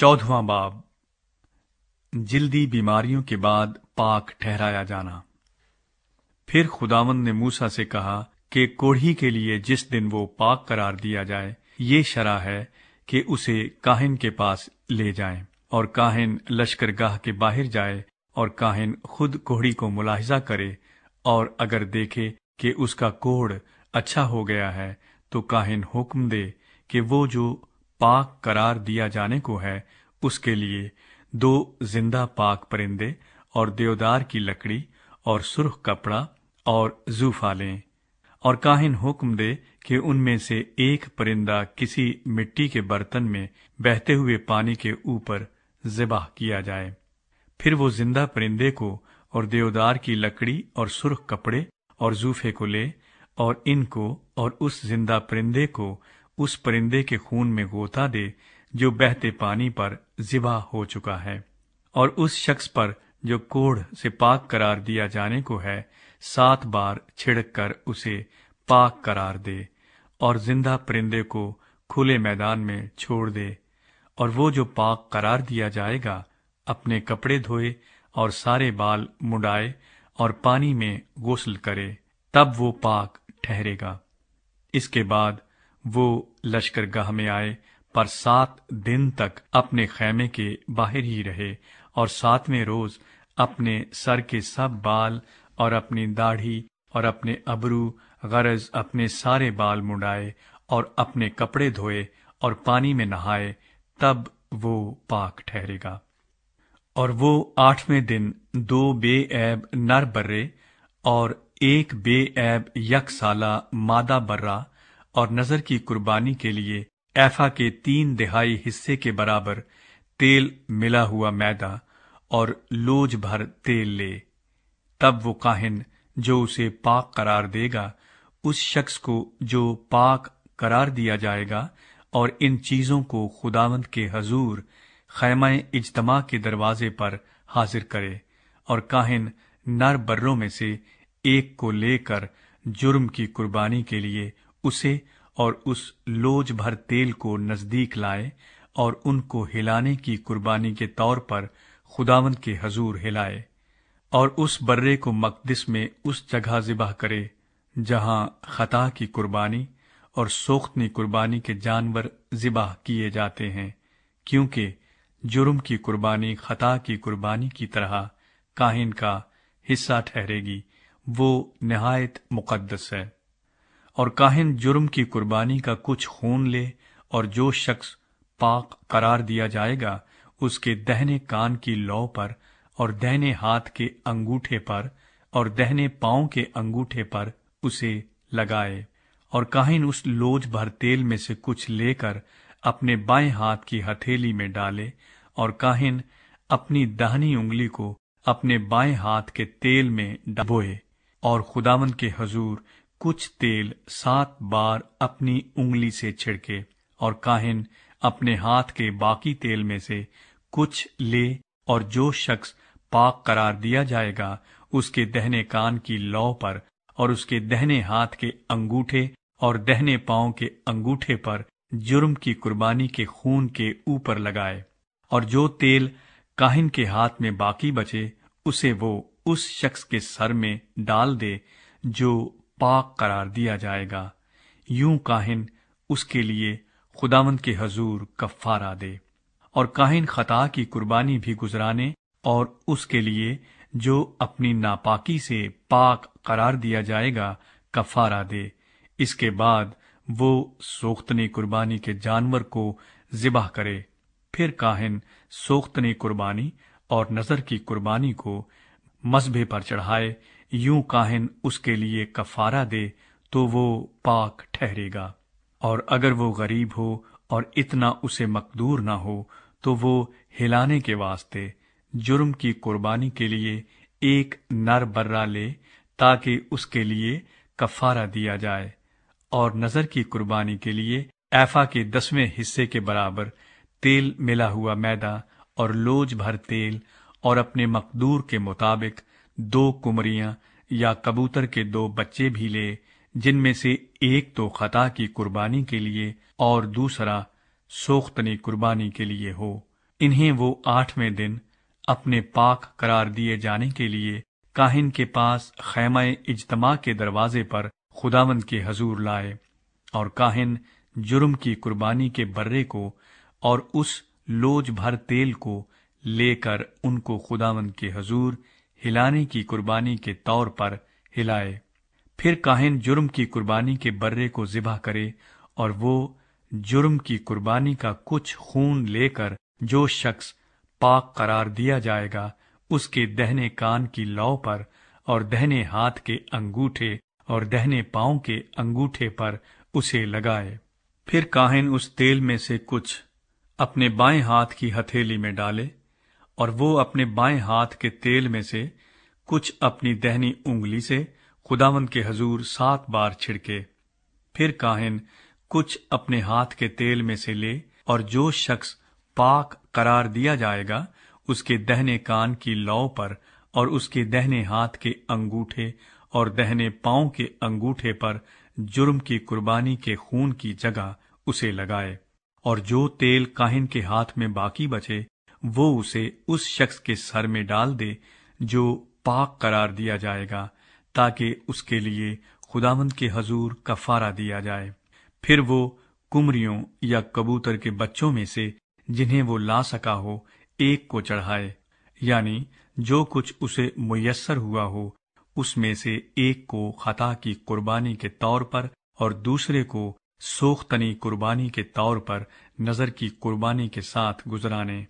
चौदवा बाब जिल्दी बीमारियों के बाद पाक ठहराया जाना फिर खुदावन ने मूसा से कहा कि कोढ़ी के लिए जिस दिन वो पाक करार दिया जाए ये शरा है कि उसे काहिन के पास ले जाएं और काहिन लश्करगाह के बाहर जाए और काहिन खुद कोढ़ी को मुलाहिजा करे और अगर देखे कि उसका कोढ़ अच्छा हो गया है तो काहिन हुक्म दे कि वो जो पाक करार दिया जाने को है उसके लिए दो जिंदा पाक परिंदे और देवदार की लकड़ी और सुर्ख कपड़ा और जूफा लें और काहिन हुक्म दे कि उनमें से एक परिंदा किसी मिट्टी के बर्तन में बहते हुए पानी के ऊपर जिबाह किया जाए फिर वो जिंदा परिंदे को और देवदार की लकड़ी और सुर्ख कपड़े और जूफे को ले और इनको और उस जिंदा परिंदे को उस परिंदे के खून में गोता दे जो बहते पानी पर जिबा हो चुका है और उस शख्स पर जो कोढ़ से पाक करार दिया जाने को है सात बार छिड़क कर उसे पाक करार दे और जिंदा परिंदे को खुले मैदान में छोड़ दे और वो जो पाक करार दिया जाएगा अपने कपड़े धोए और सारे बाल मुड़ाए और पानी में गोसल करे तब वो पाक ठहरेगा इसके बाद वो लश्करगाह में आए पर सात दिन तक अपने खैमे के बाहर ही रहे और सातवें रोज अपने सर के सब बाल और अपनी दाढ़ी और अपने अबरू गरज अपने सारे बाल मुंडाए और अपने कपड़े धोए और पानी में नहाए तब वो पाक ठहरेगा और वो आठवें दिन दो बेऐब नर बर्रे और एक बेऐब यकसाला मादा बर्रा और नजर की कुर्बानी के लिए एफा के तीन दिहाई हिस्से के बराबर तेल मिला हुआ मैदा और लोज भर तेल ले तब वो काहिन जो उसे पाक करार देगा उस शख्स को जो पाक करार दिया जाएगा और इन चीजों को खुदावंत के हजूर खैमा इजतमा के दरवाजे पर हाजिर करे और काहिन नर बर्रों में से एक को लेकर जुर्म की कुर्बानी के लिए उसे और उस लोज भर तेल को नजदीक लाए और उनको हिलाने की कुर्बानी के तौर पर खुदावंत के हजूर हिलाए और उस बर्रे को मकदस में उस जगह जिबाह करे जहां खता की कुर्बानी और सोख्तनी कुर्बानी के जानवर जिबाह किए जाते हैं क्योंकि जुर्म की कुर्बानी खता की कुर्बानी की तरह काहिन का हिस्सा ठहरेगी वो नहायत मुकदस है और काहिन जुर्म की कुर्बानी का कुछ खून ले और जो शख्स पाक करार दिया जाएगा उसके दहने कान की लौ पर और दहने हाथ के अंगूठे पर और दहने पांव के अंगूठे पर उसे लगाए और काहिन उस लोज भर तेल में से कुछ लेकर अपने बाएं हाथ की हथेली में डाले और काहिन अपनी दाहनी उंगली को अपने बाएं हाथ के तेल में डबोए और खुदावन के हजूर कुछ तेल सात बार अपनी उंगली से छिड़के और काहिन अपने हाथ के बाकी तेल में से कुछ ले और जो शख्स पाक करार दिया जाएगा उसके दहने कान की लौ पर और उसके दहने हाथ के अंगूठे और दहने पांव के अंगूठे पर जुर्म की कुर्बानी के खून के ऊपर लगाए और जो तेल काहिन के हाथ में बाकी बचे उसे वो उस शख्स के सर में डाल दे जो पाक करार दिया जाएगा यूं काहिन उसके लिए खुदावंद के हजूर कफारा दे और काहिन खता की कुर्बानी भी गुजराने और उसके लिए जो अपनी नापाकी से पाक करार दिया जाएगा कफारा दे इसके बाद वो सोख्तनी कुर्बानी के जानवर को जिबाह करे फिर काहिन सोख्तनी कुर्बानी और नजर की कुर्बानी को मजबे पर चढ़ाए यूं काहिन उसके लिए कफारा दे तो वो पाक ठहरेगा और अगर वो गरीब हो और इतना उसे मकदूर ना हो तो वो हिलाने के वास्ते जुर्म की कुर्बानी के लिए एक नर बर्रा ले ताकि उसके लिए कफारा दिया जाए और नजर की कुर्बानी के लिए ऐफा के दसवें हिस्से के बराबर तेल मिला हुआ मैदा और लोज भर तेल और अपने मकदूर के मुताबिक दो कुमरियां या कबूतर के दो बच्चे भी ले जिनमें से एक तो खता की कुर्बानी के लिए और दूसरा सोख्तनी कुर्बानी के लिए हो इन्हें वो आठवें दिन अपने पाक करार दिए जाने के लिए काहिन के पास खैमा इजतमा के दरवाजे पर खुदावंद के हजूर लाए और काहिन जुर्म की कुर्बानी के बर्रे को और उस लोज भर तेल को लेकर उनको खुदावंद के हजूर हिलाने की कुर्बानी के तौर पर हिलाए फिर काहिन जुर्म की कुर्बानी के बर्रे को जिबा करे और वो जुर्म की कुर्बानी का कुछ खून लेकर जो शख्स पाक करार दिया जाएगा उसके दहने कान की लौ पर और दहने हाथ के अंगूठे और दहने पांव के अंगूठे पर उसे लगाए फिर काहिन उस तेल में से कुछ अपने बाएं हाथ की हथेली में डाले और वो अपने बाएं हाथ के तेल में से कुछ अपनी दहनी उंगली से खुदावंद के हजूर सात बार छिड़के फिर काहिन कुछ अपने हाथ के तेल में से ले और जो शख्स पाक करार दिया जाएगा उसके दहने कान की लौ पर और उसके दहने हाथ के अंगूठे और दहने पांव के अंगूठे पर जुर्म की कुर्बानी के खून की जगह उसे लगाए और जो तेल काहिन के हाथ में बाकी बचे वो उसे उस शख्स के सर में डाल दे जो पाक करार दिया जाएगा ताकि उसके लिए खुदावंद के हजूर कफारा दिया जाए फिर वो कुमरियों या कबूतर के बच्चों में से जिन्हें वो ला सका हो एक को चढ़ाए यानी जो कुछ उसे मुयसर हुआ हो उसमें से एक को खता की कुर्बानी के तौर पर और दूसरे को सोख्तनी कुर्बानी के तौर पर नजर की कुर्बानी के साथ गुजराने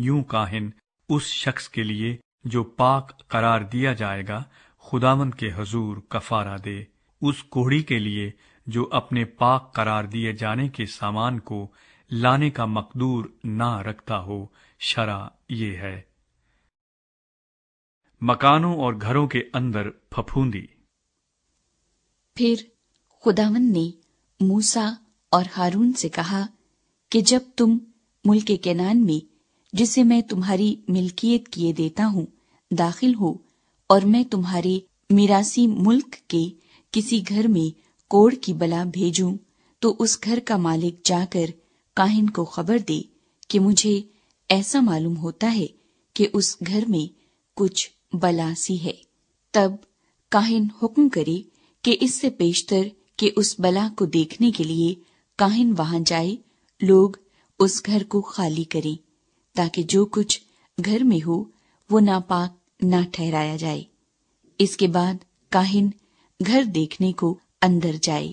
यूं काहिन उस शख्स के लिए जो पाक करार दिया जाएगा खुदावन के हजूर कफारा दे उस कोहड़ी के लिए जो अपने पाक करार दिए जाने के सामान को लाने का मकदूर ना रखता हो शरा ये है मकानों और घरों के अंदर फफूंदी फिर खुदावन ने मूसा और हारून से कहा कि जब तुम मुल्क के केनान में जिसे मैं तुम्हारी मिल्कियत किए देता हूँ दाखिल हो और मैं तुम्हारे मिरासी मुल्क के किसी घर में कोड़ की बला भेजूं तो उस घर का मालिक जाकर काहिन को खबर दे कि मुझे ऐसा मालूम होता है कि उस घर में कुछ बला सी है तब काहिन हुक्म करे कि इससे पेशतर कि उस बला को देखने के लिए काहिन वहां जाए लोग उस घर को खाली करें ताकि जो कुछ घर में हो वो नापाक ना ठहराया जाए इसके बाद काहिन घर देखने को अंदर जाए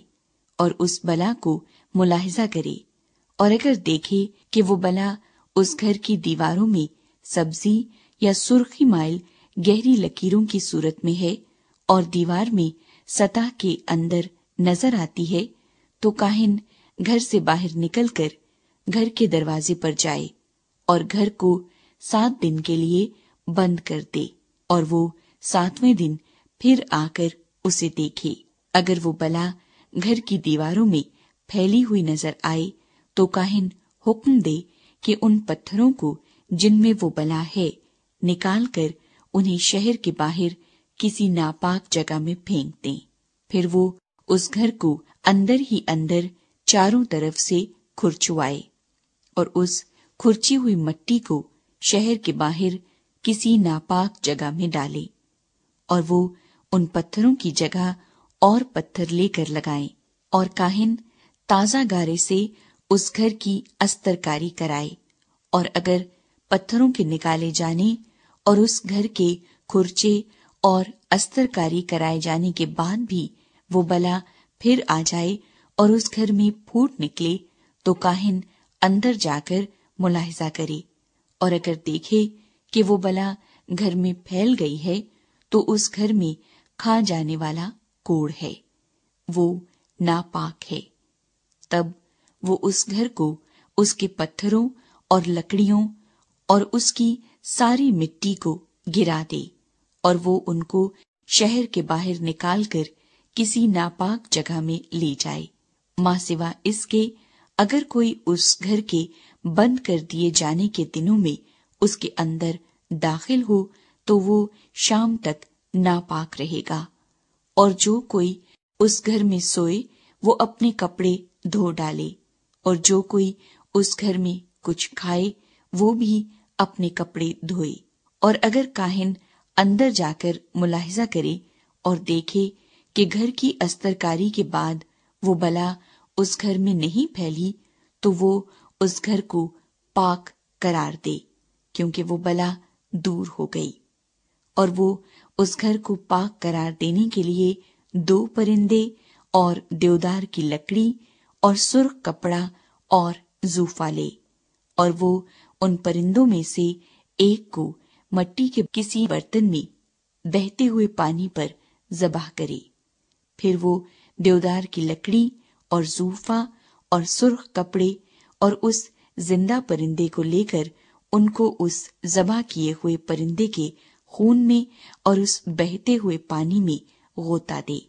और उस बला को मुलाहिजा करे और अगर देखे कि वो बला उस घर की दीवारों में सब्जी या सुर्खी माइल गहरी लकीरों की सूरत में है और दीवार में सतह के अंदर नजर आती है तो काहिन घर से बाहर निकलकर घर के दरवाजे पर जाए और घर को सात दिन के लिए बंद कर दे और वो सातवें दिन फिर आकर उसे देखे अगर वो बला घर की दीवारों में फैली हुई नजर आए तो काहिन हुक्म दे कि उन पत्थरों को जिनमें वो बला है निकाल कर उन्हें शहर के बाहर किसी नापाक जगह में फेंक दें फिर वो उस घर को अंदर ही अंदर चारों तरफ से खुरचुआए और उस खुर्ची हुई मट्टी को शहर के बाहर किसी नापाक जगह में डाले और वो उन पत्थरों की जगह और पत्थर लेकर लगाए और काहिन ताजा गारे से उस घर की अस्तरकारी कराए और अगर पत्थरों के निकाले जाने और उस घर के खुर्चे और अस्तरकारी कराए जाने के बाद भी वो बला फिर आ जाए और उस घर में फूट निकले तो काहिन अंदर जाकर मुलाहजा करे और अगर देखे कि वो बला घर में फैल गई है तो उस घर में खा जाने वाला कोड़ है वो नापाक है तब वो उस घर को उसके पत्थरों और लकड़ियों और उसकी सारी मिट्टी को गिरा दे और वो उनको शहर के बाहर निकालकर किसी नापाक जगह में ले जाए मां सिवा इसके अगर कोई उस घर के बंद कर दिए जाने के दिनों में उसके अंदर दाखिल हो तो वो शाम तक नापाक रहेगा और जो कोई उस घर में सोए वो अपने कपड़े धो डाले और जो कोई उस घर में कुछ खाए वो भी अपने कपड़े धोए और अगर काहिन अंदर जाकर मुलाहिजा करे और देखे कि घर की अस्तरकारी के बाद वो बला उस घर में नहीं फैली तो वो उस घर को पाक करार दे क्योंकि वो बला दूर हो गई और वो उस घर को पाक करार देने के लिए दो परिंदे और देवदार की लकड़ी और सुर्ख कपड़ा और जूफा ले और वो उन परिंदों में से एक को मट्टी के किसी बर्तन में बहते हुए पानी पर जबाह करे फिर वो देवदार की लकड़ी और जूफा और सुर्ख कपड़े और उस जिंदा परिंदे को लेकर उनको उस जबा किए हुए परिंदे के खून में और उस बहते हुए पानी में गोता दे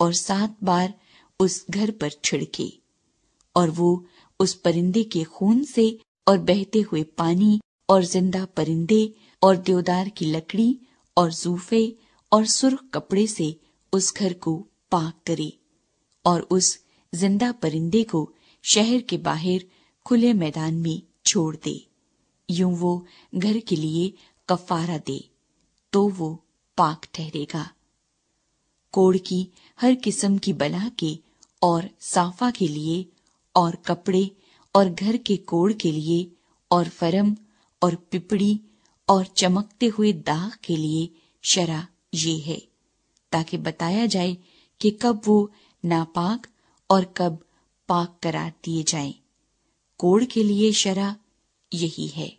और सात बार उस घर पर छिड़के और वो उस परिंदे के खून से और बहते हुए पानी और जिंदा परिंदे और देवदार की लकड़ी और जूफे और सुर्ख कपड़े से उस घर को पाक करे और उस जिंदा परिंदे को शहर के बाहर खुले मैदान में छोड़ दे यूं वो घर के लिए कफारा दे तो वो पाक ठहरेगा कोड़ की हर किस्म की बला के और साफा के लिए और कपड़े और घर के कोड़ के लिए और फरम और पिपड़ी और चमकते हुए दाग के लिए शरा ये है ताकि बताया जाए कि कब वो नापाक और कब पाक करार दिए जाएं। कोड के लिए शरा यही है